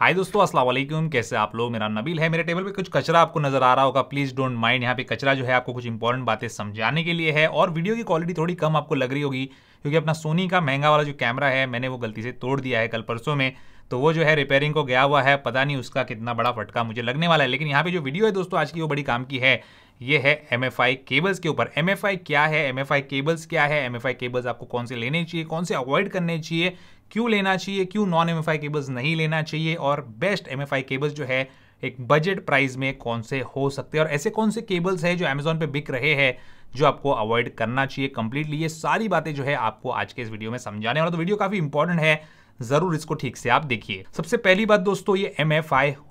हाय दोस्तों अस्सलाम वालेकुम कैसे आप लोग मेरा नबील है मेरे टेबल पे कुछ कचरा आपको नजर आ रहा होगा प्लीज डोंट माइंड यहाँ पे कचरा जो है आपको कुछ इंपॉर्टेंट बातें समझाने के लिए है और वीडियो की क्वालिटी थोड़ी कम आपको लग रही होगी क्योंकि अपना सोनी का महंगा वाला जो कैमरा है मैंने वो गलती से तोड़ दिया है कल परसों में तो वो जो है रिपेयरिंग को गया हुआ है पता नहीं उसका कितना बड़ा फटका मुझे लगने वाला है लेकिन यहाँ पे जो वीडियो है दोस्तों आज की वो बड़ी काम की है ये है एम एफ आई केबल्स के ऊपर एम एफ आई क्या है एम एफ आई केबल्स क्या है एम एफ आई केबल्स आपको कौन से लेने चाहिए कौन से अवॉइड करने चाहिए क्यों लेना चाहिए क्यों नॉन एम केबल्स नहीं लेना चाहिए और बेस्ट एम केबल्स जो है एक बजट प्राइस में कौन से हो सकते हैं और ऐसे कौन से केबल्स हैं जो अमेजोन पे बिक रहे हैं जो आपको अवॉइड करना चाहिए कंप्लीटली ये सारी बातें जो है आपको आज के इस वीडियो में समझाने वाला तो वीडियो काफ़ी इंपॉर्टेंट है जरूर इसको ठीक से आप देखिए सबसे पहली बात दोस्तों ये एम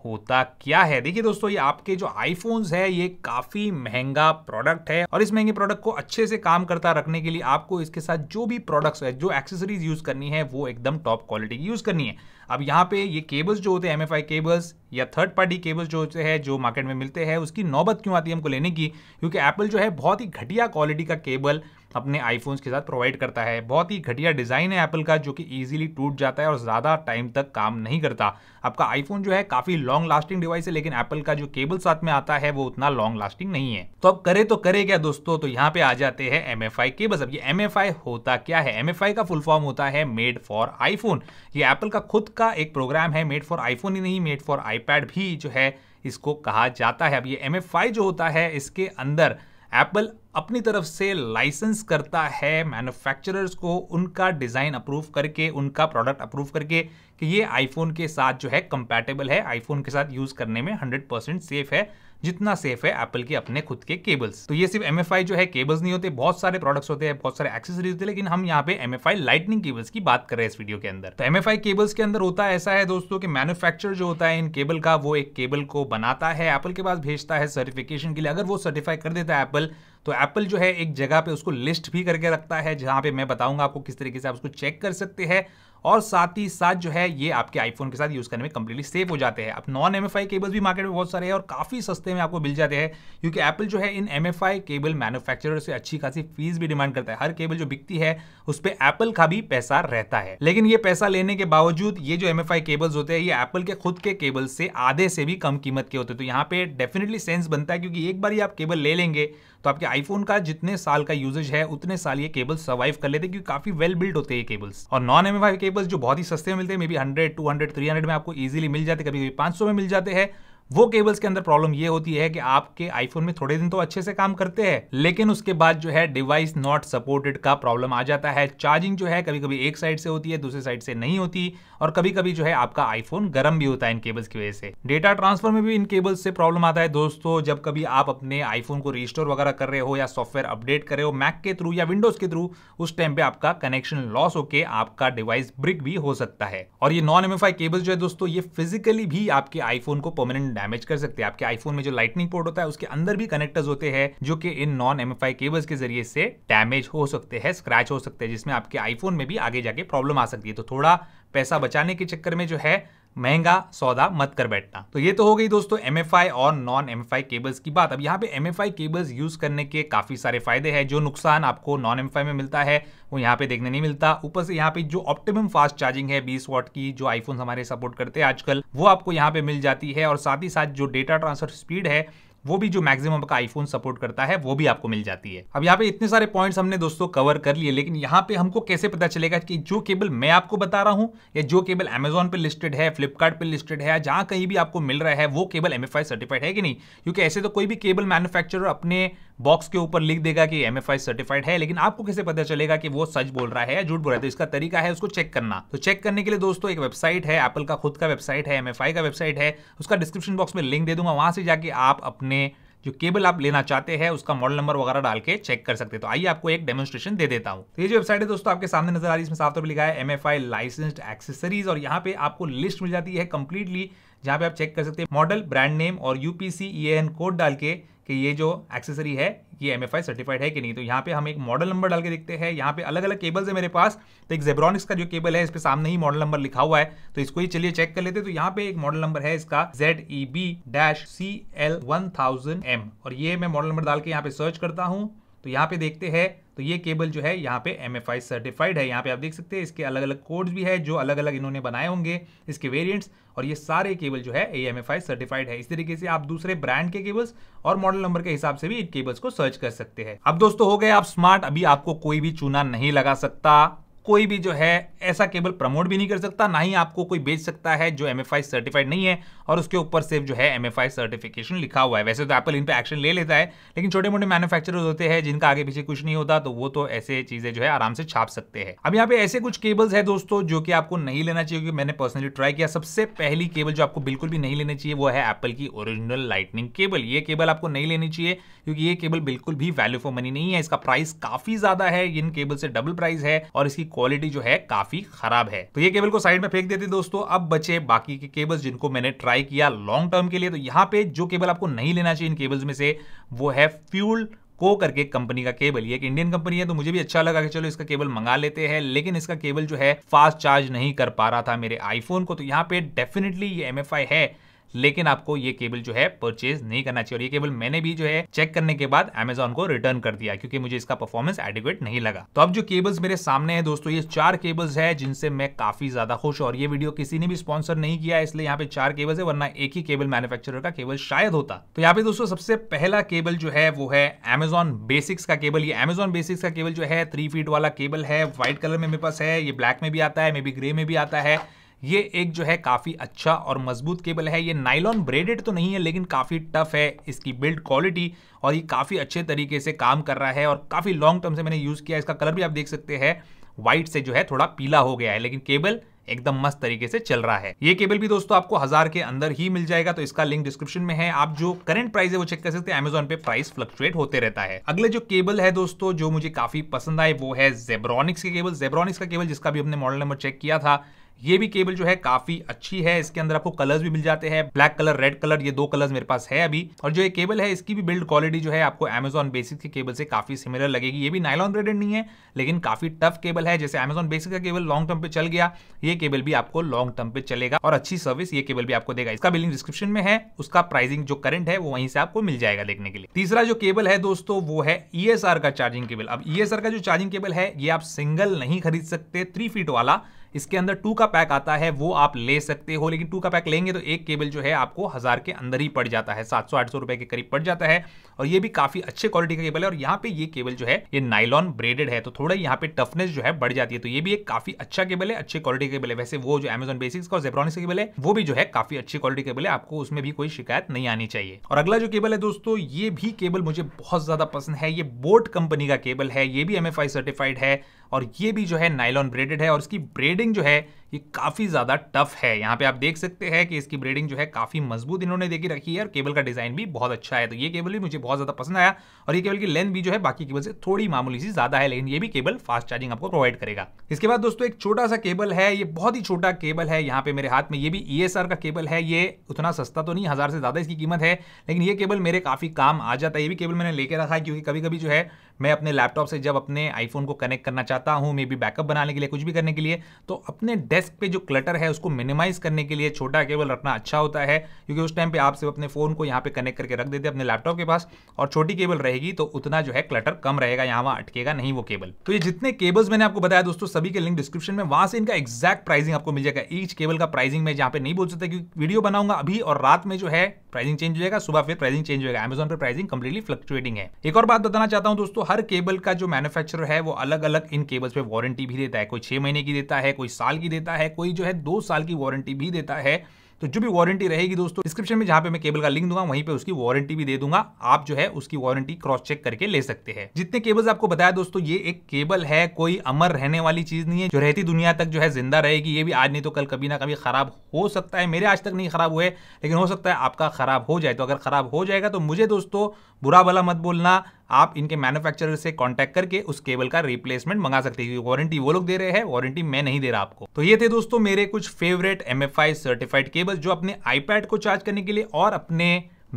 होता क्या है देखिए दोस्तों ये आपके जो आईफोन्स है ये काफी महंगा प्रोडक्ट है और इस महंगे प्रोडक्ट को अच्छे से काम करता रखने के लिए आपको इसके साथ जो भी प्रोडक्ट्स है जो एक्सेसरीज यूज करनी है वो एकदम टॉप क्वालिटी की यूज करनी है अब यहाँ पे ये केबल्स जो होते हैं एम केबल्स या थर्ड पार्टी केबल्स जो होते हैं जो मार्केट में मिलते हैं उसकी नौबत क्यों आती है हमको लेने की क्योंकि एप्पल जो है बहुत ही घटिया क्वालिटी का केबल अपने आईफोन्स के साथ प्रोवाइड करता है बहुत ही घटिया डिज़ाइन है एप्पल का जो कि ईजिली टूट जाता है और ज़्यादा टाइम तक काम नहीं करता आपका आईफोन जो है काफ़ी लॉन्ग लास्टिंग डिवाइस है लेकिन एप्पल का जो केबल साथ में आता है वो उतना लॉन्ग लास्टिंग नहीं है तो अब करे तो करे क्या दोस्तों तो यहाँ पे आ जाते हैं एम एफ आई केबल्स अब ये एम एफ आई होता क्या है एम एफ आई का फुल फॉर्म होता है मेड फॉर आईफोन ये एप्पल का खुद का एक प्रोग्राम है मेड फॉर आईफोन ही नहीं मेड फॉर आईपैड भी जो है इसको कहा जाता है अब ये एम जो होता है इसके अंदर एप्पल अपनी तरफ से लाइसेंस करता है मैन्युफैक्चरर्स को उनका डिज़ाइन अप्रूव करके उनका प्रोडक्ट अप्रूव करके कि ये आईफोन के साथ जो है कंपैटिबल है आईफोन के साथ यूज़ करने में 100 परसेंट सेफ है जितना सेफ है एप्पल के अपने खुद के केबल्स तो ये सिर्फ एम जो है केबल्स नहीं होते बहुत सारे प्रोडक्ट्स होते हैं बहुत सारे एक्सेसरीज होते हैं लेकिन हम यहाँ पे एम लाइटनिंग केबल्स की बात कर रहे हैं इस वीडियो के अंदर तो एम केबल्स के अंदर होता है ऐसा है दोस्तों कि मैन्युफैक्चर जो होता है इन केबल का वो एक केबल को बनाता है एप्पल के पास भेजता है सर्टिफिकेशन के लिए अगर वो सर्टिफाई कर देता है एप्पल तो एप्पल जो है एक जगह पे उसको लिस्ट भी करके रखता है जहाँ पे मैं बताऊंगा आपको किस तरीके से आप उसको चेक कर सकते हैं और साथ ही साथ जो है ये आपके आईफोन के साथ यूज़ करने में कंप्लीटली सेफ हो जाते हैं अब नॉन एम केबल्स भी मार्केट में बहुत सारे हैं और काफ़ी सस्ते में आपको मिल जाते हैं क्योंकि एप्पल जो है इन एम केबल मैन्युफैक्चरर से अच्छी खासी फीस भी डिमांड करता है हर केबल जो बिकती है उस पर एप्पल का भी पैसा रहता है लेकिन ये पैसा लेने के बावजूद ये जो एम केबल्स होते हैं ये एप्पल के खुद के केबल से आधे से भी कम कीमत के होते हैं तो यहाँ पे डेफिनेटली सेंस बनता है क्योंकि एक बार ही आप केबल ले लेंगे तो आपके आईफोन का जितने साल का यूजेज है उतने साल ये केबल्स सर्वाइव कर लेते क्योंकि काफी वेल बिल्ड होते हैं केबल्स और नॉन एम केबल्स जो बहुत ही सस्ते मिलते हैं maybe hundred two hundred three hundred में आपको इजिली मिल जाते कभी कभी पांच में मिल जाते हैं वो केबल्स के अंदर प्रॉब्लम ये होती है कि आपके आईफोन में थोड़े दिन तो अच्छे से काम करते हैं लेकिन उसके बाद जो है डिवाइस नॉट सपोर्टेड का प्रॉब्लम आ जाता है चार्जिंग जो है कभी कभी एक साइड से होती है दूसरी साइड से नहीं होती और कभी कभी जो है आपका आईफोन गर्म भी होता है इन केबल्स की वजह से डेटा ट्रांसफर में भी इन केबल्स से प्रॉब्लम आता है दोस्तों जब कभी आप अपने आईफोन को रिस्टोर वगैरह कर रहे हो या सॉफ्टवेयर अपडेट कर रहे हो मैक के थ्रू या विंडोज के थ्रू उस टाइम पे आपका कनेक्शन लॉस होकर आपका डिवाइस ब्रिक भी हो सकता है और ये नॉन एम केबल्स जो है दोस्तों ये फिजिकली भी आपके आईफोन को परमानेंट डैमेज कर सकते हैं आपके आईफोन में जो लाइटनिंग पोर्ट होता है उसके अंदर भी कनेक्टर्स होते हैं जो कि इन नॉन एम केबल्स के जरिए से डैमेज हो सकते हैं स्क्रैच हो सकते हैं जिसमें आपके आईफोन में भी आगे जाके प्रॉब्लम आ सकती है तो थोड़ा पैसा बचाने के चक्कर में जो है महंगा सौदा मत कर बैठना तो ये तो हो गई दोस्तों एम और नॉन एम केबल्स की बात अब यहाँ पे एम केबल्स यूज करने के काफी सारे फायदे हैं जो नुकसान आपको नॉन एम में मिलता है वो यहाँ पे देखने नहीं मिलता ऊपर से यहाँ पे जो ऑप्टिमम फास्ट चार्जिंग है बीस वॉट की जो आईफोन हमारे सपोर्ट करते हैं आजकल वो आपको यहाँ पे मिल जाती है और साथ ही साथ जो डेटा ट्रांसफर स्पीड है वो भी जो मैक्सिमम का आईफोन सपोर्ट करता है वो भी आपको मिल जाती है अब यहाँ पे इतने सारे पॉइंट्स हमने दोस्तों कवर कर लिए लेकिन यहाँ पे हमको कैसे पता चलेगा कि जो केबल मैं आपको बता रहा हूँ या जो केबल अमेजोन पे लिस्टेड है फ्लिपकार्ट पे लिस्टेड है जहाँ कहीं भी आपको मिल रहा है वो केबल एम सर्टिफाइड है कि नहीं क्योंकि ऐसे तो कोई भी केबल मैनुफेक्चर अपने बॉक्स के ऊपर लिख देगा कि एम सर्टिफाइड है लेकिन आपको कैसे पता चलेगा कि वो सच बोल रहा है या झूठ बोल रहा है तो इसका तरीका है उसको चेक करना तो चेक करने के लिए दोस्तों एक वेबसाइट है एप्पल का खुद का वेबसाइट है एम का वेबसाइट है उसका डिस्क्रिप्शन बॉक्स में लिंक दे दूंगा वहां से जाके आप अपने जो केबल आप लेना चाहते हैं उसका मॉडल नंबर वगैरह डाल के चेक कर सकते हैं तो आइए आपको एक डेमोस्ट्रेशन दे देता हूँ तो ये जो वेबसाइट है दोस्तों आपके सामने नजर आ रही है इसमें साफ तौर पर लिखा है M F I licensed accessories और यहाँ पे आपको लिस्ट मिल जाती है कंप्लीटली जहां पे आप चेक कर सकते हैं मॉडल ब्रांड नेम और यूपीसी ई एन कोड डाल के कि ये जो एक्सेसरी है ये एम सर्टिफाइड है कि नहीं तो यहाँ पे हम एक मॉडल नंबर डाल के देखते हैं यहाँ पे अलग अलग केबल्स है मेरे पास तो एक जेब्रॉनिक्स का जो केबल है इस पर सामने ही मॉडल नंबर लिखा हुआ है तो इसको ही चलिए चेक कर लेते हैं तो यहाँ पे एक मॉडल नंबर है इसका Z E B dash C L one thousand M और ये मैं मॉडल नंबर डाल के यहाँ पे सर्च करता हूँ तो यहाँ पे देखते हैं तो ये केबल जो है यहाँ पे एम एफ आई सर्टिफाइड है यहाँ पे आप देख सकते हैं इसके अलग अलग कोड्स भी है जो अलग अलग इन्होंने बनाए होंगे इसके वेरिएंट्स और ये सारे केबल जो है A M F I certified है इस तरीके से आप दूसरे ब्रांड के केबल्स और मॉडल नंबर के हिसाब से भी इन केबल्स को सर्च कर सकते हैं अब दोस्तों हो गए आप स्मार्ट अभी आपको कोई भी चूना नहीं लगा सकता कोई भी जो है ऐसा केबल प्रमोट भी नहीं कर सकता ना ही आपको कोई बेच सकता है जो एम सर्टिफाइड नहीं है और उसके ऊपर सिर्फ जो है एम सर्टिफिकेशन लिखा हुआ है वैसे तो एप्पल इन पर एक्शन ले लेता है लेकिन छोटे मोटे मैन्युफैक्चरर्स होते हैं जिनका आगे पीछे कुछ नहीं होता तो वो तो ऐसे चीजें जो है आराम से छाप सकते हैं अब यहाँ पे ऐसे कुछ केबल्स है दोस्तों जो कि आपको नहीं लेना चाहिए क्योंकि मैंने पर्सनली ट्राई किया सबसे पहली केबल जो आपको बिल्कुल भी नहीं लेनी चाहिए वो है एप्पल की ओरिजिनल लाइटनिंग केबल ये केबल आपको नहीं लेनी चाहिए क्योंकि ये केबल बिल्कुल भी वैल्यू फॉर मनी नहीं है इसका प्राइस काफी ज्यादा है इन केबल से डबल प्राइस है और इसकी क्वालिटी जो है काफी खराब है तो ये केबल को साइड में फेंक देते दोस्तों अब बचे बाकी के केबल्स जिनको मैंने ट्राई किया लॉन्ग टर्म के लिए तो यहाँ पे जो केबल आपको नहीं लेना चाहिए इन केबल्स में से वो है फ्यूल को करके कंपनी का केबल ये एक इंडियन कंपनी है तो मुझे भी अच्छा लगा कि चलो इसका केबल मंगा लेते हैं लेकिन इसका केबल जो है फास्ट चार्ज नहीं कर पा रहा था मेरे आईफोन को तो यहाँ पे डेफिनेटली ये एम है लेकिन आपको ये केबल जो है परचेज नहीं करना चाहिए और ये केबल मैंने भी जो है चेक करने के बाद अमेजोन को रिटर्न कर दिया क्योंकि मुझे इसका परफॉर्मेंस एडिकुएट नहीं लगा तो अब जो केबल्स मेरे सामने है दोस्तों ये चार केबल्स है जिनसे मैं काफी ज्यादा खुश और ये वीडियो किसी ने भी स्पॉन्सर नहीं किया इसलिए यहाँ पे चार केबल्स है वरना एक ही केबल मैन्युफेक्चर का केबल शायद होता तो यहाँ पे दोस्तों सबसे पहला केबल जो है वो है एमेजॉन बेसिक्स का केबल ये एमेजॉन बेसिक्स का केबल जो है थ्री फीट वाला केबल है व्हाइट कलर में मेरे पास है ये ब्लैक में भी आता है मे बी ग्रे में भी आता है ये एक जो है काफ़ी अच्छा और मजबूत केबल है ये नाइलॉन ब्रेडेड तो नहीं है लेकिन काफ़ी टफ है इसकी बिल्ड क्वालिटी और ये काफ़ी अच्छे तरीके से काम कर रहा है और काफ़ी लॉन्ग टर्म से मैंने यूज़ किया इसका कलर भी आप देख सकते हैं व्हाइट से जो है थोड़ा पीला हो गया है लेकिन केबल एकदम मस्त तरीके से चल रहा है ये केबल भी दोस्तों आपको हजार के अंदर ही मिल जाएगा तो इसका लिंक डिस्क्रिप्शन में है आप जो करंट प्राइस है वो चेक कर सकते हैं अमेजोन पे प्राइस फ्लक्चुएट होते रहता है अगले जो केबल है दोस्तों जो मुझे काफी पसंद आए वो है जेब्रॉनिक्स के केबल जेब्रॉनिक्स का केबल जिसका भी हमने मॉडल नंबर चेक किया था ये भी केबल जो है काफी अच्छी है इसके अंदर आपको कलर्स भी मिल जाते हैं ब्लैक कलर रेड कलर ये दो कलर्स मेरे पास है अभी और जो ये केबल है इसकी भी बिल्ड क्वालिटी जो है आपको एमेजोन बेसिक के केबल से काफी सिमिलर लगेगी ये भी नाइलॉन ब्रेडेड नहीं है लेकिन काफी टफ केबल है जैसे अमेजॉन बेसिक का केबल लॉन्ग टर्म पे चल गया ये केबल भी आपको लॉन्ग टर्म पे चलेगा और अच्छी सर्विस ये केबल भी आपको देगा इसका बिलिंग डिस्क्रिप्शन में है उसका प्राइसिंग जो करंट है वो वहीं से आपको मिल जाएगा देखने के लिए तीसरा जो केबल है दोस्तों वो है ईएसआर e का चार्जिंग केबल अब ईएसआर e का जो चार्जिंग केबल है ये आप सिंगल नहीं खरीद सकते थ्री फीट वाला इसके अंदर टू का पैक आता है वो आप ले सकते हो लेकिन टू का पैक लेंगे तो एक केबल जो है आपको हज़ार के अंदर ही पड़ जाता है सात सौ आठ सौ रुपए के करीब पड़ जाता है और ये भी काफ़ी अच्छे क्वालिटी का केबल है और यहाँ पे ये केबल जो है ये नाइलॉन ब्रेडेड है तो थोड़ा यहाँ पे टफनेस जो है बढ़ जाती है तो ये भी एक काफ़ी अच्छा केबल है अच्छी क्वालिटी केबल है वैसे वो जो एमेजन बेसिक्स का और जेब्रॉनिक्स केबल है वो भी जो है काफ़ी अच्छी क्वालिटी केबल है आपको उसमें भी कोई शिकायत नहीं आनी चाहिए और अगला जो केबल है दोस्तों ये भी केबल मुझे बहुत ज़्यादा पसंद है ये बोट कंपनी का केबल है ये भी एम सर्टिफाइड है और ये भी जो है नाइलॉन ब्रेडेड है और इसकी ब्रेड ट्रेडिंग जो है ये काफ़ी ज़्यादा टफ है यहाँ पे आप देख सकते हैं कि इसकी ब्रेडिंग जो है काफ़ी मजबूत इन्होंने देखी रखी है और केबल का डिज़ाइन भी बहुत अच्छा है तो ये केबल भी मुझे बहुत ज़्यादा पसंद आया और ये केबल की लेंथ भी जो है बाकी केबल से थोड़ी मामूली सी ज़्यादा है लेकिन ये भी केबल फास्ट चार्जिंग आपको प्रोवाइड करेगा इसके बाद दोस्तों एक छोटा सा केबल है ये बहुत ही छोटा केबल है यहाँ पे मेरे हाथ में ये भी ई e का केबल है ये उतना सस्ता तो नहीं हज़ार से ज़्यादा इसकी कीमत है लेकिन ये केबल मेरे काफ़ी काम आ जाता है ये भी केबल मैंने लेके रखा है क्योंकि कभी कभी जो है मैं अपने लैपटॉप से जब अपने आईफोन को कनेक्ट करना चाहता हूँ मे बी बैकअप बनाने के लिए कुछ भी करने के लिए तो अपने डेस्क डेस्क पे जो क्लटर है उसको मिनिमाइज करने के लिए छोटा केबल रखना अच्छा होता है क्योंकि उस टाइम पे आप सिर्फ अपने फ़ोन को यहाँ पे कनेक्ट करके रख देते अपने लैपटॉप के पास और छोटी केबल रहेगी तो उतना जो है क्लटर कम रहेगा यहाँ वहाँ अटकेगा नहीं वो केबल तो ये जितने केबल्स मैंने आपको बताया दोस्तों सभी के लिंक डिस्क्रिप्शन में वहाँ से इनका एक्जैक्ट प्राइसिंग आपको मिल जाएगा ईच केबल का प्राइसिंग मैं यहाँ पे नहीं बोल सकता क्योंकि वीडियो बनाऊंगा अभी और रात में जो है प्राइसिंग चेंज हो जाएगा सुबह फिर प्राइसिंग चेंज होगा अमेजोन पर प्राइसिंग कंप्लीटली फ्लक्चुएटिंग है एक और बात बताना चाहता हूँ दोस्तों हर केबल का जो मैन्युफैक्चरर है वो अलग अलग इन केबल्स पे वारंटी भी देता है कोई छह महीने की देता है कोई साल की देता देता है कोई जो है दो साल की वारंटी भी देता है तो जो भी वारंटी रहेगी दोस्तों डिस्क्रिप्शन में जहां पे मैं केबल का लिंक दूंगा वहीं पे उसकी वारंटी भी दे दूंगा आप जो है उसकी वारंटी क्रॉस चेक करके ले सकते हैं जितने केबल्स आपको बताया दोस्तों ये एक केबल है कोई अमर रहने वाली चीज नहीं है जो रहती दुनिया तक जो है जिंदा रहेगी ये भी आज नहीं तो कल कभी ना कभी खराब हो सकता है मेरे आज तक नहीं खराब हुए लेकिन हो सकता है आपका खराब हो जाए तो अगर खराब हो जाएगा तो मुझे दोस्तों बुरा भला मत बोलना आप इनके मैन्युफैक्चरर से कॉन्टेक्ट करके उस केबल का रिप्लेसमेंट मंगा सकते हैं वारंटी वो लोग दे रहे हैं वारंटी मैं नहीं दे रहा आपको तो ये थे दोस्तों मेरे कुछ फेवरेट एम सर्टिफाइड केबल जो अपने आईपैड को चार्ज करने के लिए और अपने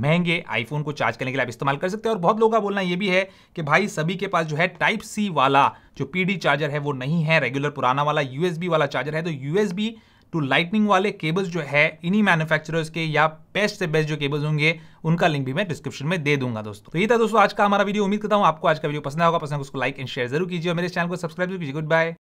महंगे आईफोन को चार्ज करने के लिए आप इस्तेमाल कर सकते हैं और बहुत लोगों का बोलना ये भी है कि भाई सभी के पास जो है टाइप सी वाला जो पीडी चार्जर है वो नहीं है रेगुलर पुराना वाला यूएसबी वाला चार्जर है तो यूएसबी टू लाइटनिंग वाले केबल्स जो है इन्हीं मैन्युफैक्चरर्स के या बेस्ट से बेस्ट जो केबल्स होंगे उनका लिंक भी मैं डिस्क्रिप्शन में दे दूंगा दोस्तों तो ये था दोस्तों आज का हमारा वीडियो उम्मीद करता हूं आपको आज का वीडियो पसंद आएगा पसंद तो उसको लाइक एंड शेयर जरूर कीजिए और मेरे चैनल को सब्सक्राइब भी कीजिए गुड बाय